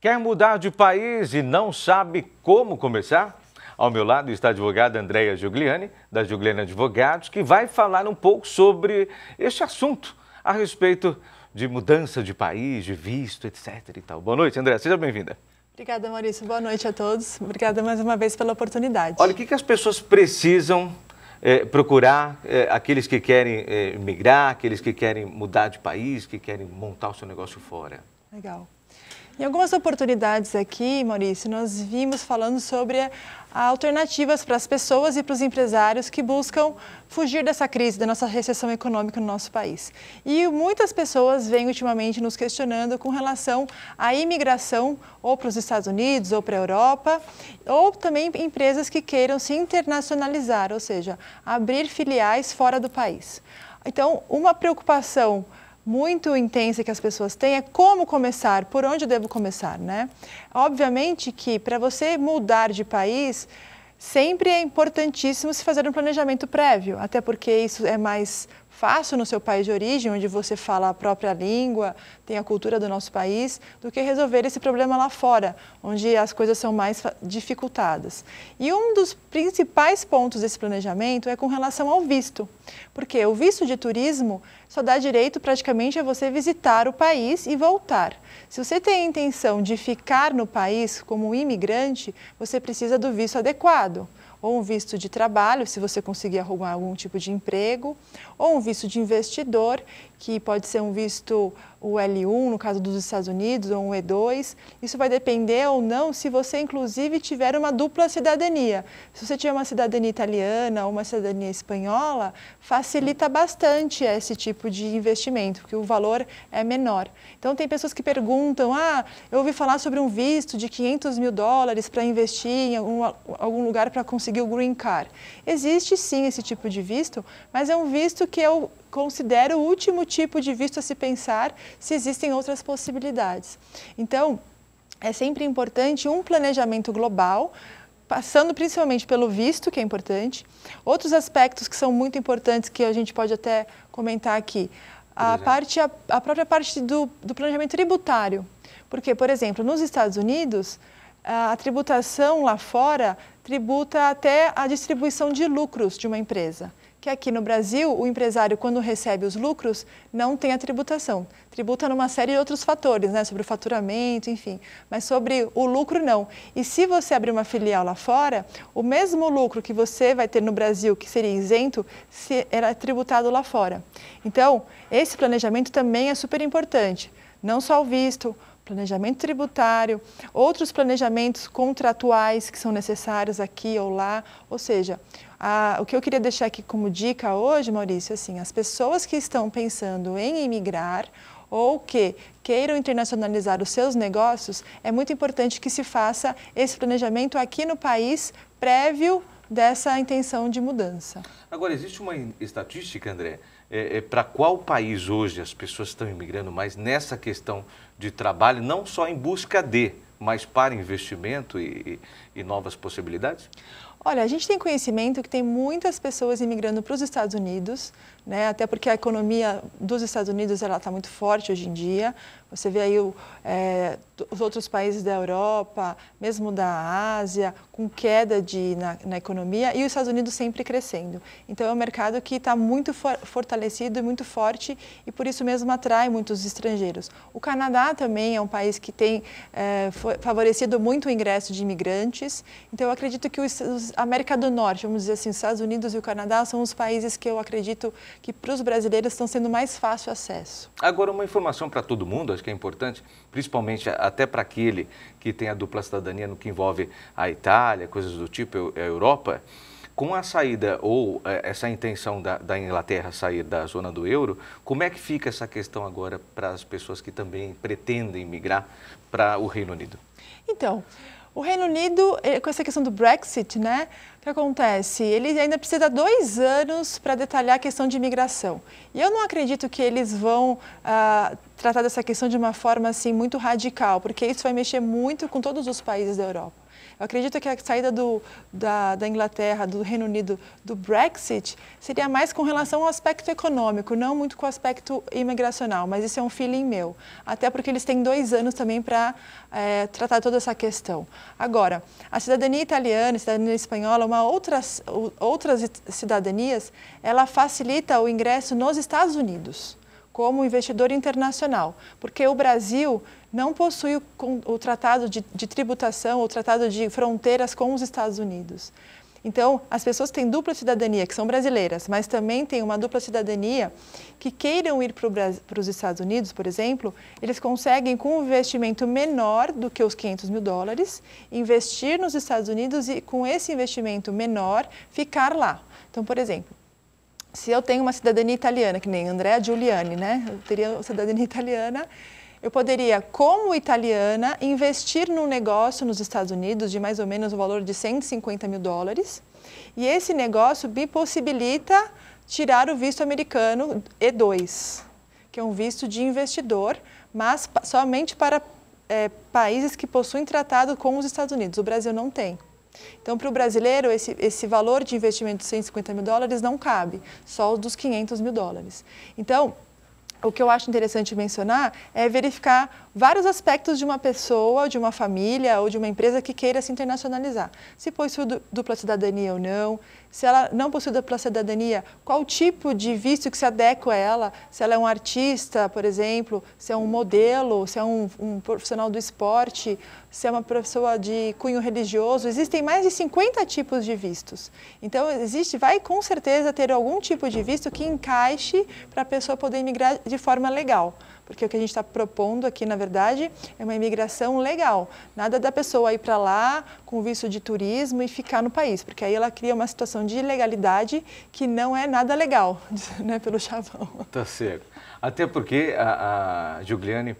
Quer mudar de país e não sabe como começar? Ao meu lado está a advogada Andréia Giugliani, da Giugliani Advogados, que vai falar um pouco sobre este assunto a respeito de mudança de país, de visto, etc. E tal. Boa noite, Andréia. Seja bem-vinda. Obrigada, Maurício. Boa noite a todos. Obrigada mais uma vez pela oportunidade. Olha, o que, que as pessoas precisam é, procurar é, aqueles que querem é, migrar, aqueles que querem mudar de país, que querem montar o seu negócio fora? Legal. Em algumas oportunidades aqui, Maurício, nós vimos falando sobre alternativas para as pessoas e para os empresários que buscam fugir dessa crise, da nossa recessão econômica no nosso país. E muitas pessoas vêm ultimamente nos questionando com relação à imigração ou para os Estados Unidos ou para a Europa, ou também empresas que queiram se internacionalizar, ou seja, abrir filiais fora do país. Então, uma preocupação muito intensa que as pessoas têm é como começar, por onde devo começar, né? Obviamente que para você mudar de país, sempre é importantíssimo se fazer um planejamento prévio, até porque isso é mais fácil no seu país de origem, onde você fala a própria língua, tem a cultura do nosso país, do que resolver esse problema lá fora, onde as coisas são mais dificultadas. E um dos principais pontos desse planejamento é com relação ao visto, porque o visto de turismo só dá direito praticamente a você visitar o país e voltar. Se você tem a intenção de ficar no país como imigrante, você precisa do visto adequado ou um visto de trabalho, se você conseguir arrumar algum tipo de emprego, ou um visto de investidor que pode ser um visto o L1, no caso dos Estados Unidos, ou um E2. Isso vai depender ou não se você, inclusive, tiver uma dupla cidadania. Se você tiver uma cidadania italiana ou uma cidadania espanhola, facilita bastante esse tipo de investimento, porque o valor é menor. Então, tem pessoas que perguntam, ah, eu ouvi falar sobre um visto de 500 mil dólares para investir em algum, algum lugar para conseguir o green card. Existe, sim, esse tipo de visto, mas é um visto que eu considera o último tipo de visto a se pensar se existem outras possibilidades. Então, é sempre importante um planejamento global, passando principalmente pelo visto, que é importante. Outros aspectos que são muito importantes, que a gente pode até comentar aqui, a, parte, a, a própria parte do, do planejamento tributário. Porque, por exemplo, nos Estados Unidos, a tributação lá fora tributa até a distribuição de lucros de uma empresa que aqui no Brasil, o empresário, quando recebe os lucros, não tem a tributação. Tributa numa série de outros fatores, né? sobre o faturamento, enfim. Mas sobre o lucro, não. E se você abrir uma filial lá fora, o mesmo lucro que você vai ter no Brasil, que seria isento, será é tributado lá fora. Então, esse planejamento também é super importante. Não só o visto, planejamento tributário, outros planejamentos contratuais que são necessários aqui ou lá. Ou seja, a, o que eu queria deixar aqui como dica hoje, Maurício, é assim, as pessoas que estão pensando em emigrar ou que queiram internacionalizar os seus negócios, é muito importante que se faça esse planejamento aqui no país prévio dessa intenção de mudança. Agora, existe uma estatística, André, é, é, para qual país hoje as pessoas estão imigrando mais nessa questão de trabalho, não só em busca de, mas para investimento e, e, e novas possibilidades? Olha, a gente tem conhecimento que tem muitas pessoas imigrando para os Estados Unidos, né? até porque a economia dos Estados Unidos está muito forte hoje em dia. Você vê aí o, é, os outros países da Europa, mesmo da Ásia, com queda de, na, na, economia e os Estados Unidos sempre crescendo. Então é um mercado que está muito for, fortalecido e muito forte e por isso mesmo atrai muitos estrangeiros. O Canadá também é um país que tem é, favorecido muito o ingresso de imigrantes, então eu acredito que os América do Norte, vamos dizer assim, Estados Unidos e o Canadá, são os países que eu acredito que para os brasileiros estão sendo mais fácil acesso. Agora, uma informação para todo mundo, acho que é importante, principalmente até para aquele que tem a dupla cidadania no que envolve a Itália, coisas do tipo, a Europa com a saída ou é, essa intenção da, da, Inglaterra sair da zona do euro, como é que fica essa questão agora para as pessoas que também pretendem migrar para o Reino Unido? Então, o Reino Unido, eh, com essa questão do Brexit, né? O que acontece? Ele ainda precisa de dois anos para detalhar a questão de imigração. E eu não acredito que eles vão ah, tratar dessa questão de uma forma assim muito radical, porque isso vai mexer muito com todos os países da Europa. Eu acredito que a saída do, da, da Inglaterra, do Reino Unido, do Brexit, seria mais com relação ao aspecto econômico, não muito com o aspecto imigracional, mas isso é um feeling meu. Até porque eles têm dois anos também para é, tratar toda essa questão. Agora, a cidadania italiana, a cidadania espanhola, uma outras, outras cidadanias, ela facilita o ingresso nos Estados Unidos como investidor internacional, porque o Brasil não possui o, o tratado de, de tributação ou tratado de fronteiras com os Estados Unidos. Então, as pessoas têm dupla cidadania, que são brasileiras, mas também têm uma dupla cidadania que queiram ir para os Estados Unidos, por exemplo, eles conseguem, com um investimento menor do que os 500 mil dólares, investir nos Estados Unidos e, com esse investimento menor, ficar lá. Então, por exemplo, se eu tenho uma cidadania italiana, que nem Andrea Giuliani, né? Eu teria cidadania italiana. Eu poderia, como italiana, investir num negócio nos Estados Unidos de mais ou menos o valor de 150 mil dólares. E esse negócio me possibilita tirar o visto americano E2, que é um visto de investidor, mas somente para é, países que possuem tratado com os Estados Unidos. O Brasil não tem. Então, para o brasileiro, esse, esse valor de investimento de 150 mil dólares não cabe, só os dos 500 mil dólares. Então, o que eu acho interessante mencionar é verificar vários aspectos de uma pessoa, de uma família ou de uma empresa que queira se internacionalizar. Se possui dupla cidadania ou não, se ela não possui dupla cidadania, qual tipo de visto que se adequa a ela, se ela é um artista, por exemplo, se é um modelo, se é um, um profissional do esporte, se é uma pessoa de cunho religioso, existem mais de 50 tipos de vistos. Então, existe, vai com certeza ter algum tipo de visto que encaixe para a pessoa poder imigrar de forma legal porque o que a gente está propondo aqui, na verdade, é uma imigração legal. Nada da pessoa ir para lá com visto de turismo e ficar no país, porque aí ela cria uma situação situação de ilegalidade que não é nada legal, né, pelo chavão. Tá certo. Até porque a, a Giuliani,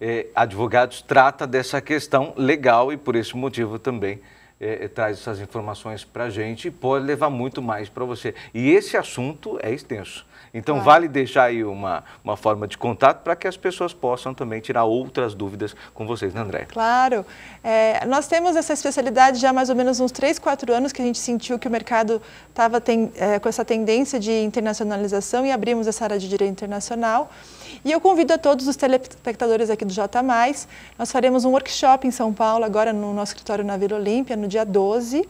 eh, advogados, trata dessa questão legal e por esse motivo também é, é, traz essas informações para a gente e pode levar muito mais para você. E esse assunto é extenso. Então, claro. vale deixar aí uma, uma forma de contato para que as pessoas possam também tirar outras dúvidas com vocês, né, André? Claro. É, nós temos essa especialidade já há mais ou menos uns 3, 4 anos que a gente sentiu que o mercado estava é, com essa tendência de internacionalização e abrimos essa área de direito internacional. E eu convido a todos os telespectadores aqui do J+, nós faremos um workshop em São Paulo agora no nosso escritório na Vila Olímpia, no dia 12,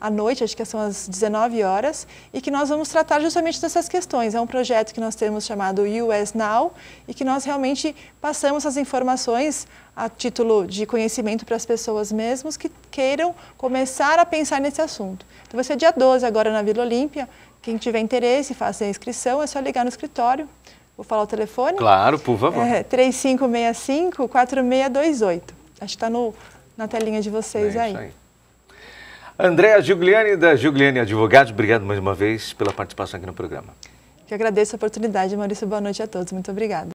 à noite, acho que são as 19 horas, e que nós vamos tratar justamente dessas questões. É um projeto que nós temos chamado US Now e que nós realmente passamos as informações a título de conhecimento para as pessoas mesmas que queiram começar a pensar nesse assunto. Então vai ser dia 12 agora na Vila Olímpia. Quem tiver interesse, faça a inscrição, é só ligar no escritório. Vou falar o telefone? Claro, por favor. É, 3565-4628. Acho que está na telinha de vocês é aí. aí. Andréa Giuliani, da Giuliani Advogados, obrigado mais uma vez pela participação aqui no programa. Que agradeço a oportunidade, Maurício. Boa noite a todos. Muito obrigada.